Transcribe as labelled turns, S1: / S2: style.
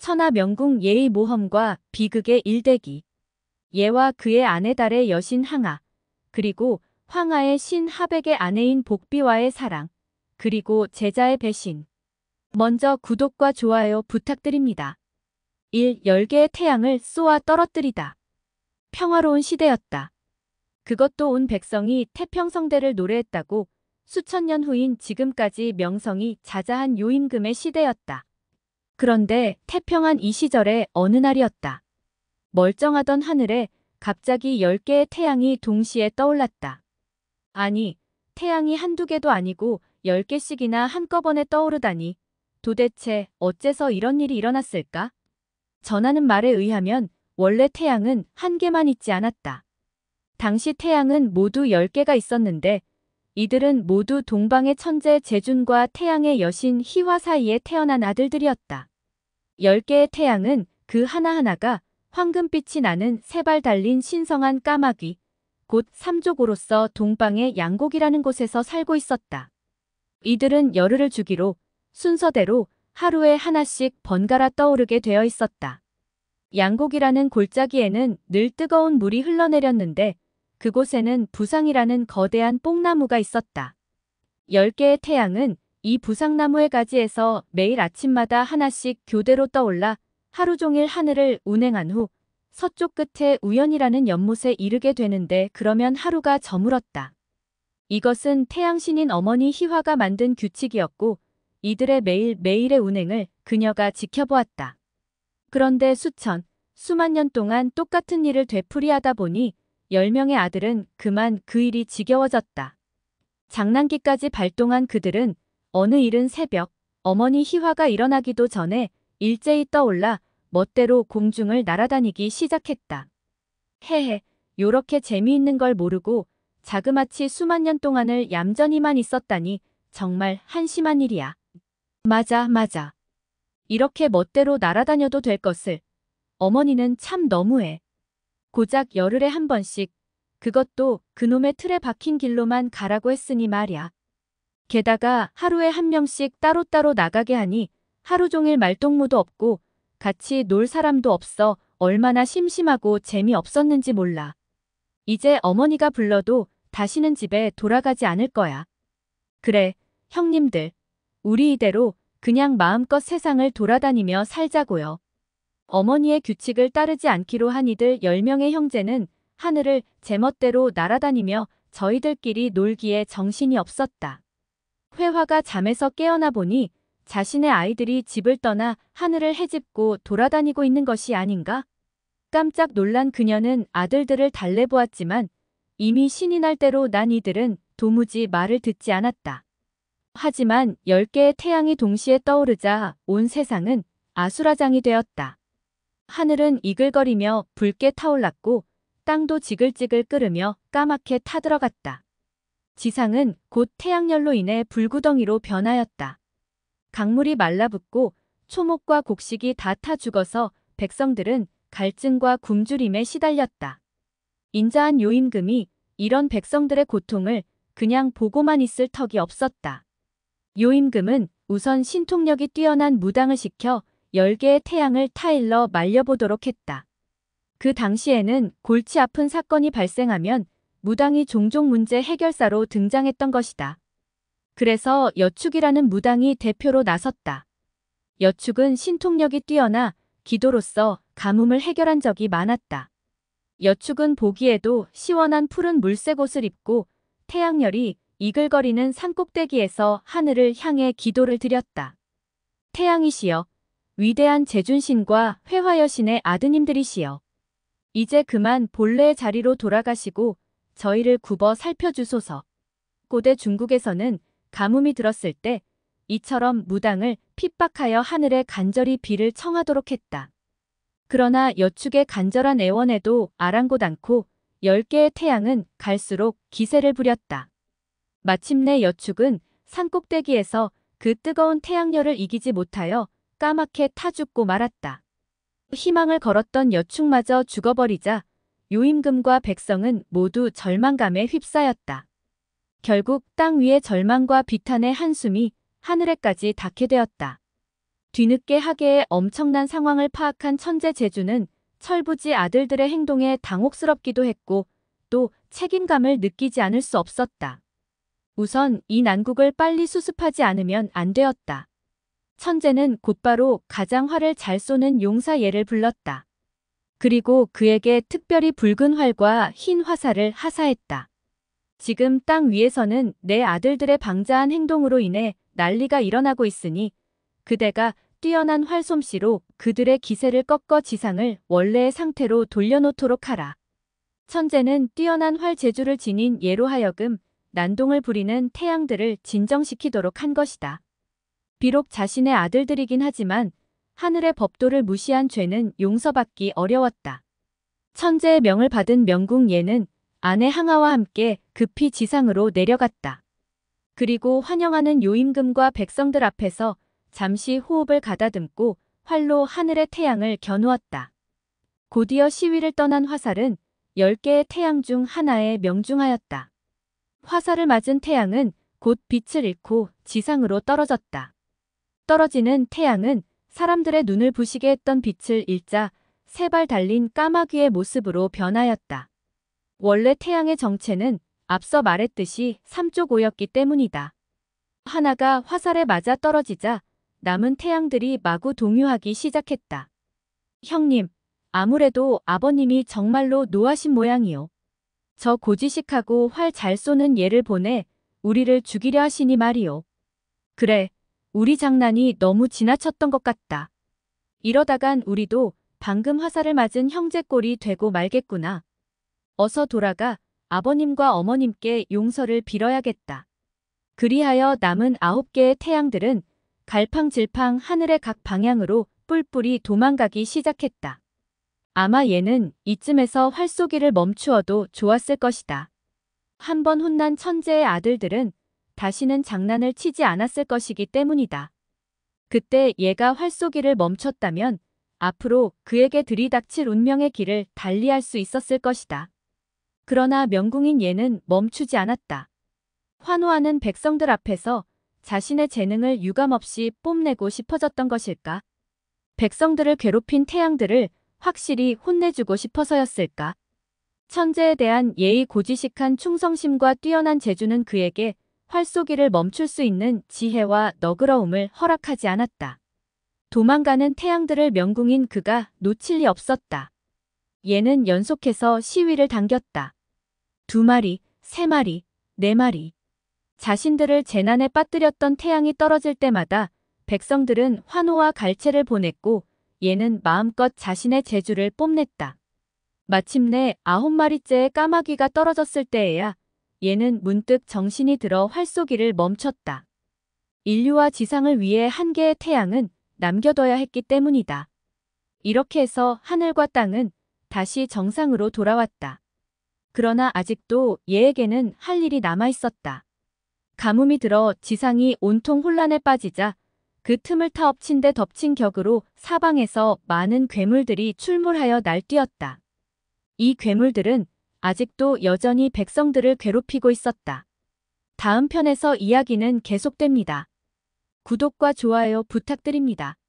S1: 천하명궁 예의 모험과 비극의 일대기 예와 그의 아내 달의 여신 항아 그리고 황하의 신 하백의 아내인 복비와의 사랑 그리고 제자의 배신 먼저 구독과 좋아요 부탁드립니다. 1. 열개의 태양을 쏘아 떨어뜨리다. 평화로운 시대였다. 그것도 온 백성이 태평성대를 노래했다고 수천 년 후인 지금까지 명성이 자자한 요임금의 시대였다. 그런데 태평한 이시절에 어느 날이었다. 멀쩡하던 하늘에 갑자기 10개의 태양이 동시에 떠올랐다. 아니, 태양이 한두 개도 아니고 10개씩이나 한꺼번에 떠오르다니 도대체 어째서 이런 일이 일어났을까? 전하는 말에 의하면 원래 태양은 한 개만 있지 않았다. 당시 태양은 모두 10개가 있었는데 이들은 모두 동방의 천재 제준과 태양의 여신 희화 사이에 태어난 아들들이었다. 10개의 태양은 그 하나하나가 황금빛이 나는 세발 달린 신성한 까마귀, 곧 삼족으로서 동방의 양곡이라는 곳에서 살고 있었다. 이들은 열흘을 주기로 순서대로 하루에 하나씩 번갈아 떠오르게 되어 있었다. 양곡이라는 골짜기에는 늘 뜨거운 물이 흘러내렸는데 그곳에는 부상이라는 거대한 뽕나무가 있었다. 10개의 태양은 이 부상나무의 가지에서 매일 아침마다 하나씩 교대로 떠올라 하루 종일 하늘을 운행한 후 서쪽 끝에 우연이라는 연못에 이르게 되는데 그러면 하루가 저물었다. 이것은 태양신인 어머니 희화가 만든 규칙이었고 이들의 매일매일의 운행을 그녀가 지켜보았다. 그런데 수천, 수만 년 동안 똑같은 일을 되풀이하다 보니 10명의 아들은 그만 그 일이 지겨워졌다. 장난기까지 발동한 그들은 어느 이른 새벽 어머니 희화가 일어나기도 전에 일제히 떠올라 멋대로 공중을 날아다니기 시작했다. 헤헤, 요렇게 재미있는 걸 모르고 자그마치 수만 년 동안을 얌전히만 있었다니 정말 한심한 일이야. 맞아, 맞아. 이렇게 멋대로 날아다녀도 될 것을. 어머니는 참 너무해. 고작 열흘에 한 번씩. 그것도 그놈의 틀에 박힌 길로만 가라고 했으니 말이야. 게다가 하루에 한 명씩 따로따로 나가게 하니 하루 종일 말동무도 없고 같이 놀 사람도 없어 얼마나 심심하고 재미없었는지 몰라. 이제 어머니가 불러도 다시는 집에 돌아가지 않을 거야. 그래, 형님들. 우리 이대로 그냥 마음껏 세상을 돌아다니며 살자고요. 어머니의 규칙을 따르지 않기로 한 이들 10명의 형제는 하늘을 제멋대로 날아다니며 저희들끼리 놀기에 정신이 없었다. 회화가 잠에서 깨어나 보니 자신의 아이들이 집을 떠나 하늘을 헤집고 돌아다니고 있는 것이 아닌가? 깜짝 놀란 그녀는 아들들을 달래보았지만 이미 신이 날 대로 난 이들은 도무지 말을 듣지 않았다. 하지만 10개의 태양이 동시에 떠오르자 온 세상은 아수라장이 되었다. 하늘은 이글거리며 붉게 타올랐고 땅도 지글지글 끓으며 까맣게 타들어갔다. 지상은 곧 태양열로 인해 불구덩이로 변하였다. 강물이 말라붙고 초목과 곡식이 다 타 죽어서 백성들은 갈증과 굶주림에 시달렸다. 인자한 요임금이 이런 백성들의 고통을 그냥 보고만 있을 턱이 없었다. 요임금은 우선 신통력이 뛰어난 무당을 시켜 10개의 태양을 타일러 말려보도록 했다. 그 당시에는 골치 아픈 사건이 발생하면 무당이 종종 문제 해결사로 등장했던 것이다. 그래서 여축이라는 무당이 대표로 나섰다. 여축은 신통력이 뛰어나 기도로서 가뭄을 해결한 적이 많았다. 여축은 보기에도 시원한 푸른 물색 옷을 입고 태양열이 이글거리는 산꼭대기에서 하늘을 향해 기도를 드렸다. 태양이시여, 위대한 제준신과 회화여신의 아드님들이시여, 이제 그만 본래의 자리로 돌아가시고 저희를 굽어 살펴주소서. 고대 중국에서는 가뭄이 들었을 때 이처럼 무당을 핍박하여 하늘에 간절히 비를 청하도록 했다. 그러나 여축의 간절한 애원에도 아랑곳 않고 10개의 태양은 갈수록 기세를 부렸다. 마침내 여축은 산꼭대기에서 그 뜨거운 태양열을 이기지 못하여 까맣게 타 죽고 말았다. 희망을 걸었던 여축마저 죽어버리자 요임금과 백성은 모두 절망감에 휩싸였다. 결국 땅 위의 절망과 비탄의 한숨이 하늘에까지 닿게 되었다. 뒤늦게 하계의 엄청난 상황을 파악한 천재 제주는 철부지 아들들의 행동에 당혹스럽기도 했고 또 책임감을 느끼지 않을 수 없었다. 우선 이 난국을 빨리 수습하지 않으면 안 되었다. 천재는 곧바로 가장 화를 잘 쏘는 용사 예를 불렀다. 그리고 그에게 특별히 붉은 활과 흰 화살을 하사했다. 지금 땅 위에서는 내 아들들의 방자한 행동으로 인해 난리가 일어나고 있으니 그대가 뛰어난 활솜씨로 그들의 기세를 꺾어 지상을 원래의 상태로 돌려놓도록 하라. 천재는 뛰어난 활 재주를 지닌 예로 하여금 난동을 부리는 태양들을 진정시키도록 한 것이다. 비록 자신의 아들들이긴 하지만 하늘의 법도를 무시한 죄는 용서받기 어려웠다. 천재의 명을 받은 명궁 예는 아내 항아와 함께 급히 지상으로 내려갔다. 그리고 환영하는 요임금과 백성들 앞에서 잠시 호흡을 가다듬고 활로 하늘의 태양을 겨누었다. 곧이어 시위를 떠난 화살은 10개의 태양 중 하나에 명중하였다. 화살을 맞은 태양은 곧 빛을 잃고 지상으로 떨어졌다. 떨어지는 태양은 사람들의 눈을 부시게 했던 빛을 일자 세 발 달린 까마귀의 모습으로 변하였다. 원래 태양의 정체는 앞서 말했듯이 삼쪽오였기 때문이다. 하나가 화살에 맞아 떨어지자 남은 태양들이 마구 동요하기 시작했다. 형님, 아무래도 아버님이 정말로 노하신 모양이요. 저 고지식하고 활 잘 쏘는 예를 보내 우리를 죽이려 하시니 말이요. 그래, 우리 장난이 너무 지나쳤던 것 같다. 이러다간 우리도 방금 화살을 맞은 형제 꼴이 되고 말겠구나. 어서 돌아가 아버님과 어머님께 용서를 빌어야겠다. 그리하여 남은 아홉 개의 태양들은 갈팡질팡 하늘의 각 방향으로 뿔뿔이 도망가기 시작했다. 아마 얘는 이쯤에서 활쏘기를 멈추어도 좋았을 것이다. 한 번 혼난 천재의 아들들은 다시는 장난을 치지 않았을 것이기 때문이다. 그때 얘가 활쏘기를 멈췄다면 앞으로 그에게 들이닥칠 운명의 길을 달리할 수 있었을 것이다. 그러나 명궁인 얘는 멈추지 않았다. 환호하는 백성들 앞에서 자신의 재능을 유감없이 뽐내고 싶어졌던 것일까? 백성들을 괴롭힌 태양들을 확실히 혼내주고 싶어서였을까? 천재에 대한 예의 고지식한 충성심과 뛰어난 재주는 그에게 활쏘기를 멈출 수 있는 지혜와 너그러움을 허락하지 않았다. 도망가는 태양들을 명궁인 그가 놓칠 리 없었다. 얘는 연속해서 시위를 당겼다. 두 마리, 세 마리, 네 마리. 자신들을 재난에 빠뜨렸던 태양이 떨어질 때마다 백성들은 환호와 갈채를 보냈고 얘는 마음껏 자신의 재주를 뽐냈다. 마침내 아홉 마리째의 까마귀가 떨어졌을 때에야 얘는 문득 정신이 들어 활쏘기를 멈췄다. 인류와 지상을 위해 한 개의 태양은 남겨둬야 했기 때문이다. 이렇게 해서 하늘과 땅은 다시 정상으로 돌아왔다. 그러나 아직도 얘에게는 할 일이 남아있었다. 가뭄이 들어 지상이 온통 혼란에 빠지자 그 틈을 타엎친 데 덮친 격으로 사방에서 많은 괴물들이 출몰하여 날뛰었다. 이 괴물들은 아직도 여전히 백성들을 괴롭히고 있었다. 다음 편에서 이야기는 계속됩니다. 구독과 좋아요 부탁드립니다.